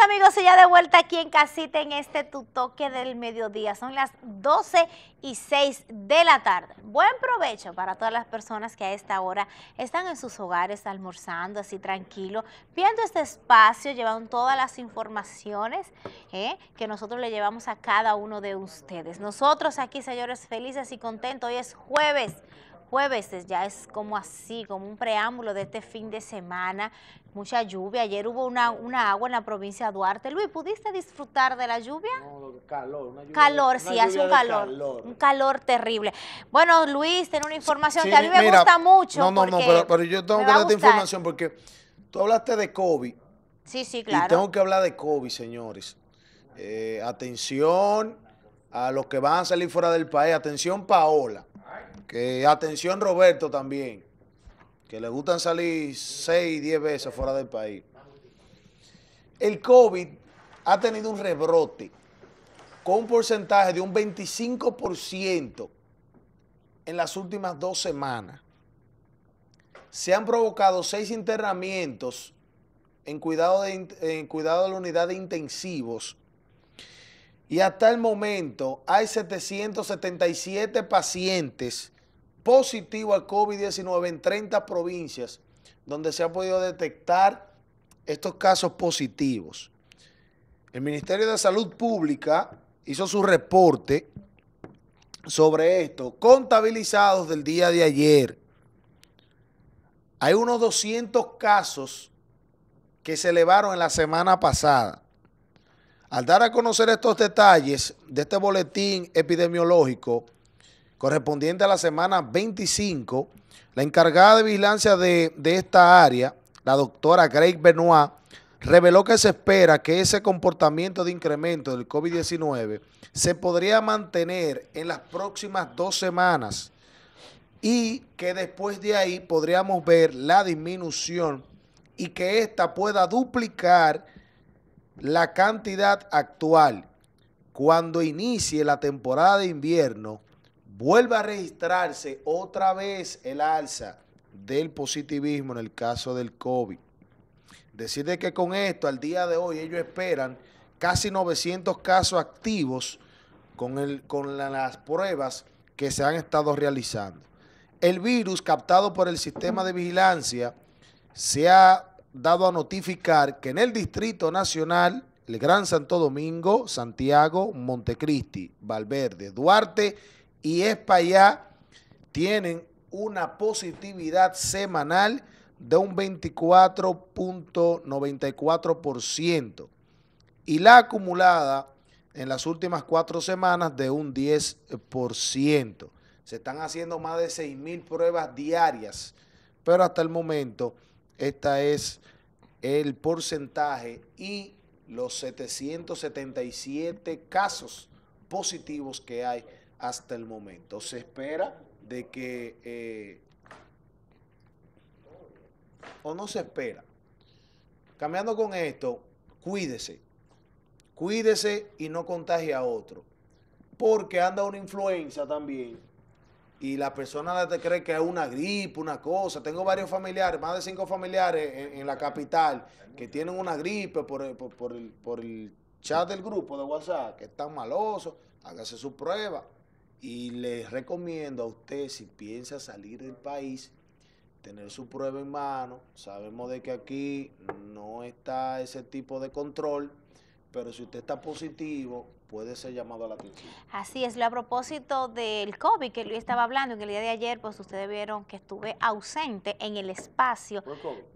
amigos, y ya de vuelta aquí en casita en este tu toque del mediodía. Son las 12 y 6 de la tarde. Buen provecho para todas las personas que a esta hora están en sus hogares almorzando así tranquilo, viendo este espacio, llevando todas las informaciones ¿eh? que nosotros le llevamos a cada uno de ustedes. Nosotros aquí, señores, felices y contentos. Hoy es jueves jueves, ya es como así, como un preámbulo de este fin de semana, mucha lluvia, ayer hubo una, agua en la provincia de Duarte. Luis, ¿pudiste disfrutar de la lluvia? No, calor. calor, sí, hace un calor, un calor terrible. Bueno, Luis, tiene una información que a mí me gusta mucho. No, no, no, pero, yo tengo que darte información porque tú hablaste de COVID. Sí, sí, claro. Y tengo que hablar de COVID, señores. Eh, atención a los que van a salir fuera del país. Atención, Paola atención Roberto también, que le gustan salir 6, 10 veces fuera del país. El COVID ha tenido un rebrote con un porcentaje de un 25% en las últimas dos semanas. Se han provocado seis internamientos en cuidado en cuidado de la unidad de intensivos y hasta el momento hay 777 pacientes positivo al COVID-19 en 30 provincias donde se ha podido detectar estos casos positivos. El Ministerio de Salud Pública hizo su reporte sobre esto, contabilizados del día de ayer. Hay unos 200 casos que se elevaron en la semana pasada. Al dar a conocer estos detalles de este boletín epidemiológico, correspondiente a la semana 25, la encargada de vigilancia de, esta área, la doctora Greg Benoit, reveló que se espera que ese comportamiento de incremento del COVID-19 se podría mantener en las próximas dos semanas y que después de ahí podríamos ver la disminución y que ésta pueda duplicar la cantidad actual cuando inicie la temporada de invierno vuelve a registrarse otra vez el alza del positivismo en el caso del COVID. Decide que con esto, al día de hoy, ellos esperan casi 900 casos activos con, con las pruebas que se han estado realizando. El virus captado por el sistema de vigilancia se ha dado a notificar que en el Distrito Nacional, el Gran Santo Domingo, Santiago, Montecristi, Valverde, Duarte y allá tienen una positividad semanal de un 24.94% y la acumulada en las últimas cuatro semanas de un 10%. Se están haciendo más de 6.000 pruebas diarias, pero hasta el momento esta es el porcentaje y los 777 casos positivos que hay hasta el momento. Se espera de que, eh, o no se espera. Cambiando con esto, cuídese. Cuídese y no contagie a otro. Porque anda una influenza también. Y la persona te cree que es una gripe, una cosa. Tengo varios familiares, más de cinco familiares en, la capital, que tienen una gripe por, el, por el chat del grupo de WhatsApp, que están malosos. Hágase su prueba. Y les recomiendo a usted, si piensa salir del país, tener su prueba en mano. Sabemos de que aquí no está ese tipo de control, pero si usted está positivo, puede ser llamado a la atención. Así es, a propósito del COVID que Luis estaba hablando, en el día de ayer, pues ustedes vieron que estuve ausente en el espacio,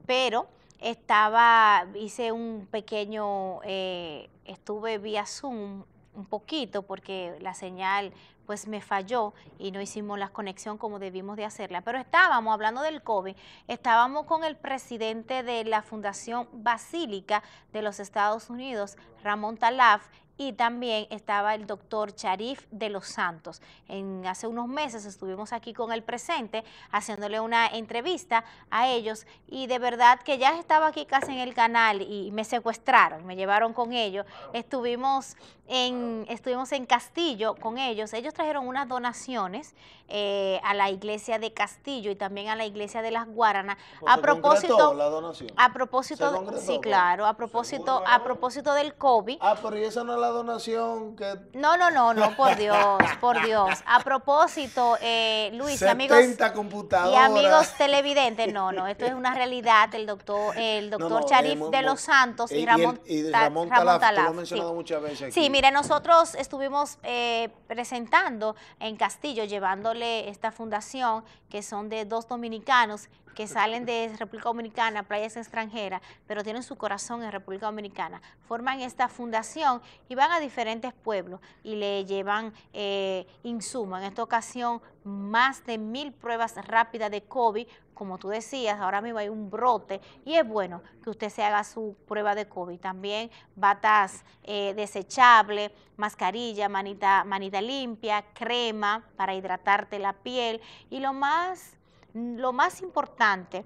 pero estaba, hice un pequeño, eh, estuve vía Zoom un poquito porque la señal pues me falló y no hicimos la conexión como debimos de hacerla. Pero estábamos hablando del COVID, estábamos con el presidente de la Fundación Basílica de los Estados Unidos, Ramón Talaf, y también estaba el doctor Charif de los Santos. En, hace unos meses estuvimos aquí con el presente haciéndole una entrevista a ellos y de verdad que ya estaba aquí casi en el canal y me secuestraron, me llevaron con ellos. Estuvimos estuvimos en Castillo con ellos. Ellos trajeron unas donaciones eh, a la iglesia de Castillo y también a la iglesia de las Guaranas. A propósito, la donación. a propósito, sí, claro, a propósito, a propósito del COVID. Ah, pero ¿y esa no es la donación que. No, no, no, no, por Dios, por Dios. A propósito, eh, Luis, 70 amigos y amigos televidentes, no, no, esto es una realidad. El doctor, el doctor Charif de los Santos y Ramón, mencionado muchas veces. Aquí. Mira, nosotros estuvimos eh, presentando en Castillo, llevándole esta fundación, que son de dos dominicanos que salen de República Dominicana, playas extranjeras, pero tienen su corazón en República Dominicana. Forman esta fundación y van a diferentes pueblos y le llevan eh, insumo. En esta ocasión, más de mil pruebas rápidas de COVID como tú decías, ahora mismo hay un brote y es bueno que usted se haga su prueba de COVID. También batas desechables, desechable, mascarilla, manita, limpia, crema para hidratarte la piel y lo más, lo más importante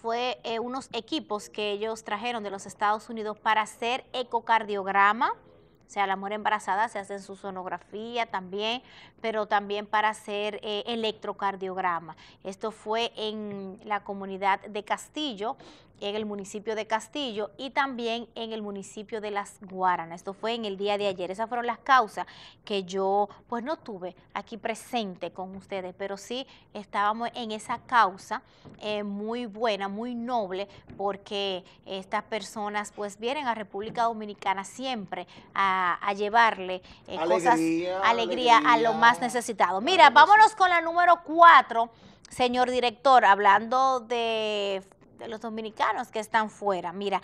fue eh, unos equipos que ellos trajeron de los Estados Unidos para hacer ecocardiograma, o sea, la mujer embarazada se hace su sonografía también, pero también para hacer eh, electrocardiograma. Esto fue en la comunidad de Castillo, en el municipio de Castillo y también en el municipio de Las Guaranas. Esto fue en el día de ayer. Esas fueron las causas que yo pues no tuve aquí presente con ustedes, pero sí estábamos en esa causa eh, muy buena, muy noble, porque estas personas pues vienen a República Dominicana siempre a, llevarle eh, cosas, alegría, a lo más necesitado. Mira, vámonos con la número cuatro. Señor director, hablando de de los dominicanos que están fuera. Mira,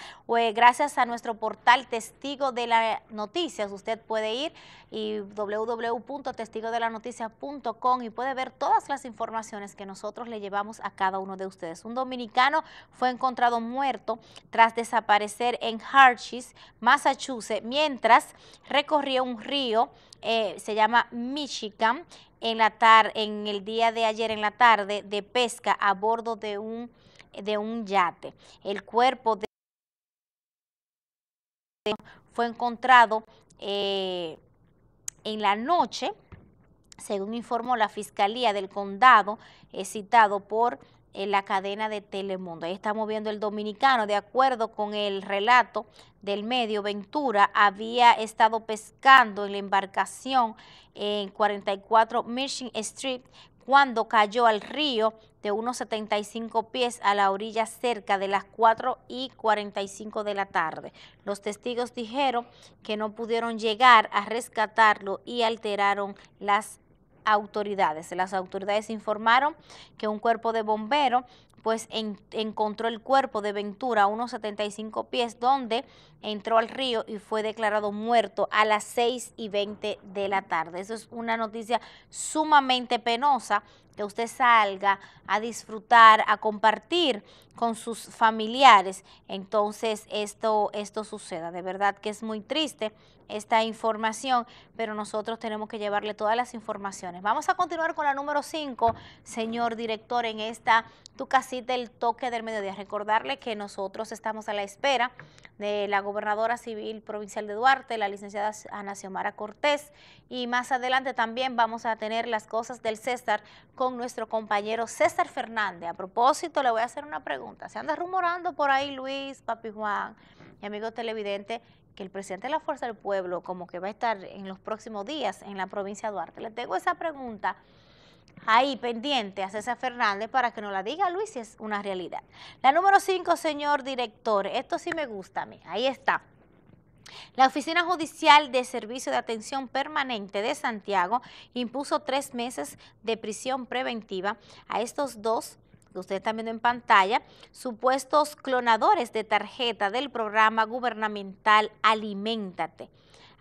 gracias a nuestro portal Testigo de la Noticias, usted puede ir y www.testigodelanoticias.com y puede ver todas las informaciones que nosotros le llevamos a cada uno de ustedes. Un dominicano fue encontrado muerto tras desaparecer en Harchis, Massachusetts, mientras recorría un río, eh, se llama Michigan, en, la tar en el día de ayer en la tarde de pesca a bordo de un de un yate. El cuerpo de fue encontrado eh, en la noche, según informó la Fiscalía del Condado, eh, citado por en la cadena de Telemundo. Ahí estamos viendo el dominicano, de acuerdo con el relato del medio, Ventura había estado pescando en la embarcación en 44 Mission Street cuando cayó al río de unos 75 pies a la orilla cerca de las 4 y 45 de la tarde. Los testigos dijeron que no pudieron llegar a rescatarlo y alteraron las autoridades. Las autoridades informaron que un cuerpo de bomberos pues encontró el cuerpo de Ventura a unos 75 pies donde entró al río y fue declarado muerto a las 6 y 20 de la tarde. Eso es una noticia sumamente penosa que usted salga a disfrutar, a compartir con sus familiares, entonces esto, esto suceda. De verdad que es muy triste esta información, pero nosotros tenemos que llevarle todas las informaciones. Vamos a continuar con la número 5, señor director, en esta tu casa del toque del mediodía. Recordarle que nosotros estamos a la espera de la gobernadora civil provincial de Duarte, la licenciada Ana Xiomara Cortés, y más adelante también vamos a tener las cosas del César con nuestro compañero César Fernández. A propósito, le voy a hacer una pregunta. Se anda rumorando por ahí Luis, Papi Juan y amigo televidente que el presidente de la Fuerza del Pueblo como que va a estar en los próximos días en la provincia de Duarte. Le tengo esa pregunta ahí pendiente a César Fernández para que nos la diga Luis si es una realidad. La número 5, señor director, esto sí me gusta a mí, ahí está. La Oficina Judicial de Servicio de Atención Permanente de Santiago impuso tres meses de prisión preventiva a estos dos que ustedes están viendo en pantalla, supuestos clonadores de tarjeta del programa gubernamental Aliméntate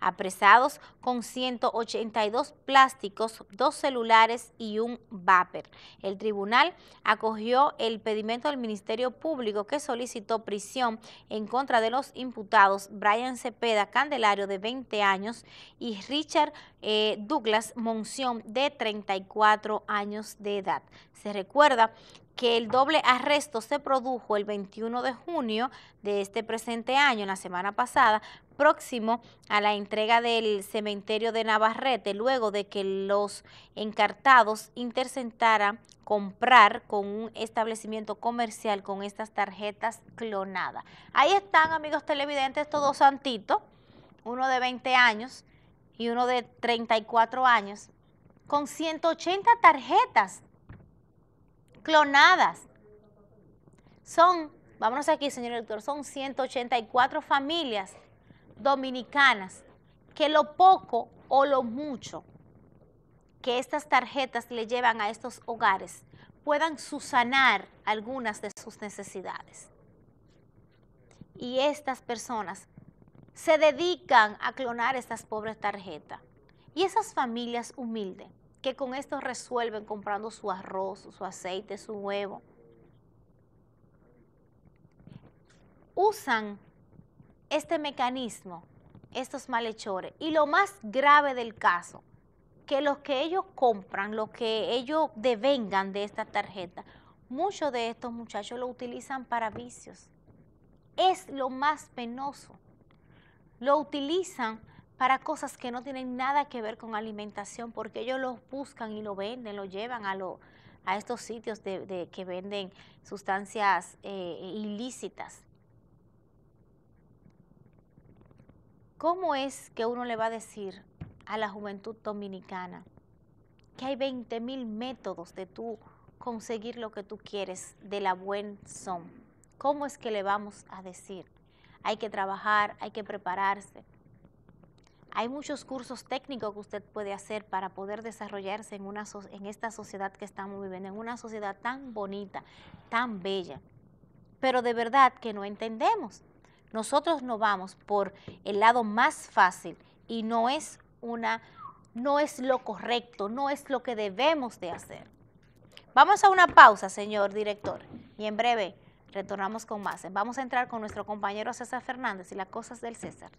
apresados con 182 plásticos, dos celulares y un vapor. El tribunal acogió el pedimento del Ministerio Público que solicitó prisión en contra de los imputados Brian Cepeda Candelario de 20 años y Richard eh, Douglas Monción de 34 años de edad. Se recuerda que el doble arresto se produjo el 21 de junio de este presente año, la semana pasada, próximo a la entrega del cementerio de Navarrete, luego de que los encartados interceptaran comprar con un establecimiento comercial con estas tarjetas clonadas. Ahí están, amigos televidentes, estos dos santitos, uno de 20 años y uno de 34 años, con 180 tarjetas clonadas. Son, vámonos aquí, señor doctor, son 184 familias dominicanas que lo poco o lo mucho que estas tarjetas le llevan a estos hogares puedan susanar algunas de sus necesidades. Y estas personas se dedican a clonar estas pobres tarjetas. Y esas familias humildes que con esto resuelven comprando su arroz, su aceite, su huevo. Usan este mecanismo, estos malhechores, y lo más grave del caso, que los que ellos compran, lo que ellos devengan de esta tarjeta, muchos de estos muchachos lo utilizan para vicios. Es lo más penoso. Lo utilizan para cosas que no tienen nada que ver con alimentación, porque ellos los buscan y lo venden, lo llevan a, lo, a estos sitios de, que venden sustancias eh, ilícitas. ¿Cómo es que uno le va a decir a la juventud dominicana que hay 20 mil métodos de tú conseguir lo que tú quieres de la buen son? ¿Cómo es que le vamos a decir? Hay que trabajar, hay que prepararse. Hay muchos cursos técnicos que usted puede hacer para poder desarrollarse en, una, en esta sociedad que estamos viviendo, en una sociedad tan bonita, tan bella, pero de verdad que no entendemos. Nosotros no vamos por el lado más fácil y no es una no es lo correcto, no es lo que debemos de hacer. Vamos a una pausa, señor director, y en breve retornamos con más. Vamos a entrar con nuestro compañero César Fernández y las cosas del César.